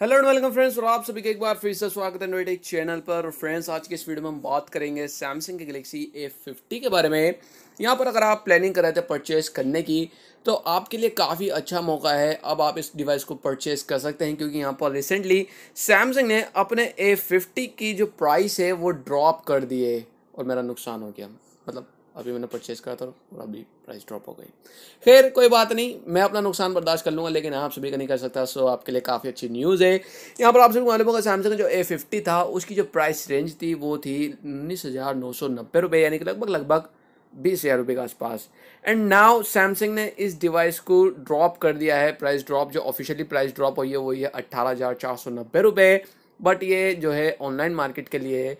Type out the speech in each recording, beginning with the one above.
hello and welcome friends और आप सभी का एक बार फिर से स्वागत है एक चैनल पर और फ्रेंड्स आज के इस वीडियो में हम बात करेंगे सैमसंग के गलेक्सी ए फिफ्टी के बारे में यहाँ पर अगर आप प्लानिंग कर रहे थे परचेज़ करने की तो आपके लिए काफ़ी अच्छा मौका है अब आप इस डिवाइस को परचेज़ कर सकते हैं क्योंकि यहाँ पर रिसेंटली सैमसंग ने अपने ए फिफ्टी की जो प्राइस है वो ड्रॉप कर दिए और मेरा नुकसान हो गया मतलब अभी मैंने परचेज़ करा था और अभी प्राइस ड्रॉप हो गई खैर कोई बात नहीं मैं अपना नुकसान बर्दाश्त कर लूँगा लेकिन आप सभी का नहीं कर सकता सो आपके लिए काफ़ी अच्छी न्यूज़ है यहाँ पर आप सभी मालूम होगा सैमसंग जो ए फिफ्टी था उसकी जो प्राइस रेंज थी वो थी उन्नीस हज़ार नौ सौ नब्बे रुपये यानी कि लगभग लगभग बीस हज़ार रुपये के आसपास एंड नाउ सैमसंग ने इस डिवाइस को ड्रॉप कर दिया है प्राइस ड्रॉप जो ऑफिशियली प्राइस ड्रॉप हुई है वही है अट्ठारह हज़ार चार सौ नब्बे रुपये बट ये जो है ऑनलाइन मार्केट के लिए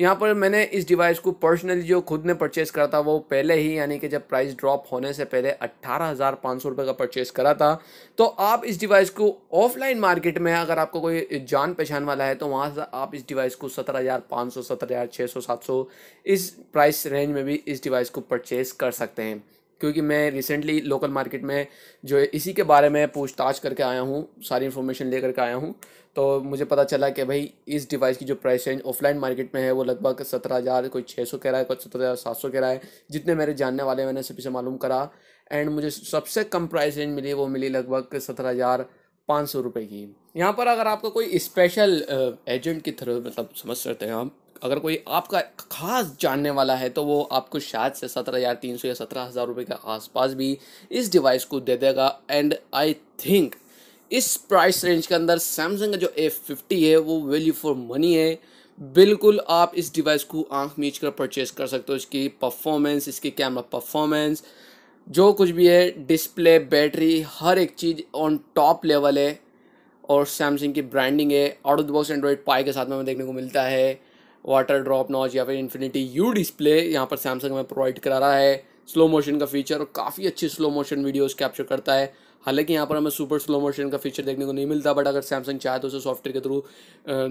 यहाँ पर मैंने इस डिवाइस को पर्सनली जो खुद ने परचेज़ करा था वो पहले ही यानी कि जब प्राइस ड्रॉप होने से पहले अट्ठारह हज़ार पाँच सौ रुपये का परचेज़ करा था तो आप इस डिवाइस को ऑफलाइन मार्केट में अगर आपको कोई जान पहचान वाला है तो वहाँ से आप इस डिवाइस को सत्रह हज़ार पाँच सौ सत्रह हज़ार छः सौ सात सौ इस प्राइस रेंज में भी इस डिवाइस को परचेज़ कर सकते हैं क्योंकि मैं रिसेंटली लोकल मार्केट में जो इसी के बारे में पूछताछ करके आया हूँ सारी इन्फॉर्मेशन ले करके आया हूँ तो मुझे पता चला कि भाई इस डिवाइस की जो प्राइस रेंज ऑफलाइन मार्केट में है वो लगभग सत्रह हज़ार कोई छः सौ कह रहा है कोई सत्रह हज़ार सात सौ कह रहा है जितने मेरे जानने वाले मैंने सभी से मालूम करा एंड मुझे सबसे कम प्राइस रेंज मिली वो मिली लगभग सत्रह हज़ार पाँच सौ रुपये की यहाँ पर अगर आपका कोई स्पेशल एजेंट की थ्रू मतलब समझ सकते हैं आप अगर कोई आपका खास जानने वाला है तो वो आपको शायद से सत्रह हज़ार तीन सौ या सत्रह हज़ार रुपये के आसपास भी इस डिवाइस को दे देगा एंड आई थिंक इस प्राइस रेंज के अंदर सैमसंग का जो ए फिफ्टी है वो वैल्यू फॉर मनी है बिल्कुल आप इस डिवाइस को आंख मीच कर परचेज कर सकते हो इसकी परफॉर्मेंस इसकी कैमरा परफॉर्मेंस जो कुछ भी है डिस्प्ले बैटरी हर एक चीज़ ऑन टॉप लेवल है और सैमसंग की ब्रांडिंग है out of the box Android Pie के साथ में हमें देखने को मिलता है वाटर ड्रॉप नॉच या फिर इन्फिनिटी यू डिस्प्ले यहाँ पर सैमसंग में प्रोवाइड करा रहा है स्लो मोशन का फीचर और काफ़ी अच्छी स्लो मोशन वीडियोस कैप्चर करता है हालांकि यहाँ पर हमें सुपर स्लो मोशन का फीचर देखने को नहीं मिलता बट अगर सैमसंग चाहे तो उसे सॉफ्टवेयर के थ्रू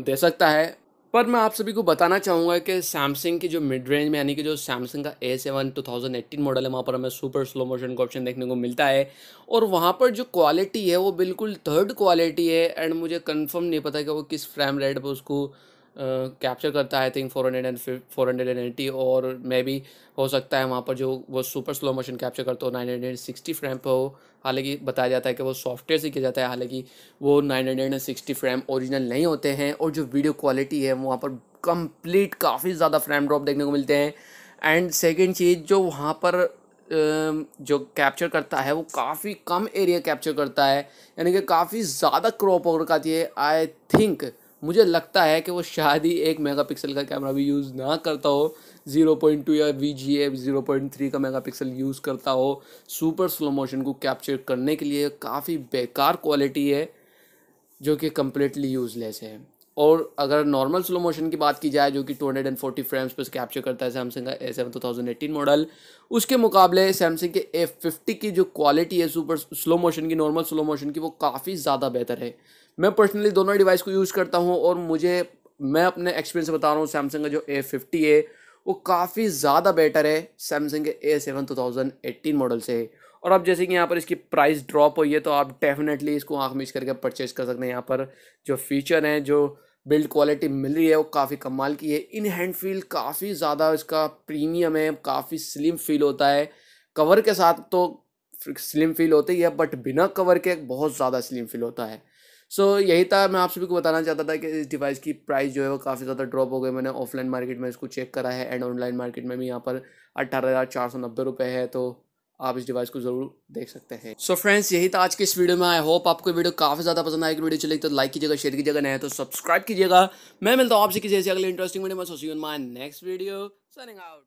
दे सकता है पर मैं आप सभी को बताना चाहूँगा कि सैमसंग की जो मिड रेंज में यानी कि जो सैमसंग का A seven two thousand eighteen model है वहाँ पर हमें सुपर स्लो मोशन का ऑप्शन देखने को मिलता है और वहाँ पर जो क्वालिटी है वो बिल्कुल थर्ड क्वालिटी है एंड मुझे कन्फर्म नहीं पता कि वो किस फ्रेम रेट पर उसको कैप्चर करता है I think four hundred and four hundred and eighty और मे भी हो सकता है वहाँ पर जो वो सुपर स्लो मोशन कैप्चर करता हो nine hundred and sixty frame पर हो हालांकि बताया जाता है कि वो सॉफ्टवेयर से किया जाता है हालांकि वो nine hundred and sixty frame original नहीं होते हैं और जो वीडियो क्वालिटी है वहाँ पर कंप्लीट काफ़ी ज़्यादा फ्रेम ड्रॉप देखने को मिलते हैं एंड सेकेंड चीज़ जो वहाँ पर जो कैप्चर करता है वो काफ़ी कम एरिया कैप्चर करता है यानी कि काफ़ी ज़्यादा क्रॉप ओवर करती है आई थिंक मुझे लगता है कि वो शायद ही एक मेगा का कैमरा भी यूज़ ना करता हो ज़ीरो पॉइंट टू या V G F zero point three का मेगा पिक्सल यूज़ करता हो सुपर स्लो मोशन को कैप्चर करने के लिए काफ़ी बेकार क्वालिटी है जो कि कम्प्लीटली यूज़लेस है और अगर नॉर्मल स्लो मोशन की बात की जाए जो कि 240 फ्रेम्स पर कैप्चर करता है सैमसंग का A seven two thousand eighteen model उसके मुकाबले सैमसंग के ए फिफ्टी की जो क्वालिटी है सुपर स्लो मोशन की नॉर्मल स्लो मोशन की वो काफ़ी ज़्यादा बेहतर है मैं पर्सनली दोनों डिवाइस को यूज़ करता हूँ और मुझे मैं अपने एक्सपीरियंस बता रहा हूँ सैमसंग का जो ए फिफ्टी है वो काफ़ी ज़्यादा बेटर है सैमसंग के A seven two thousand eighteen model से और अब जैसे कि यहाँ पर इसकी प्राइस ड्रॉप हुई है तो आप डेफिनेटली इसको आँख मीच करके परचेज कर सकते हैं यहाँ पर जो फीचर हैं जो बिल्ड क्वालिटी मिल रही है वो काफ़ी कमाल की है इन हैंड फील काफ़ी ज़्यादा इसका प्रीमियम है काफ़ी स्लिम फील होता है कवर के साथ तो स्लिम फील होती ही है बट बिना कवर के बहुत ज़्यादा स्लिम फील होता है सो so, यही था मैं आप सभी को बताना चाहता था कि इस डिवाइस की प्राइस जो है वो काफ़ी ज़्यादा ड्रॉप हो गई मैंने ऑफलाइन मार्केट में इसको चेक करा है एंड ऑनलाइन मार्केट में भी यहाँ पर अट्ठारह हज़ार चार सौ नब्बे रुपये है तो आप इस डिवाइस को ज़रूर देख सकते हैं सो so फ्रेंड्स यही था आज के इस वीडियो में आई होप आपको वीडियो काफ़ी ज़्यादा पसंद आएगी वीडियो चलेगी तो लाइक कीजिएगा शेयर कीजिएगा नया तो सब्सक्राइब कीजिएगा मैं मिलता हूँ आपसे किसी ऐसे अगले इंटरेस्टिंग वीडियो में so see my next video signing out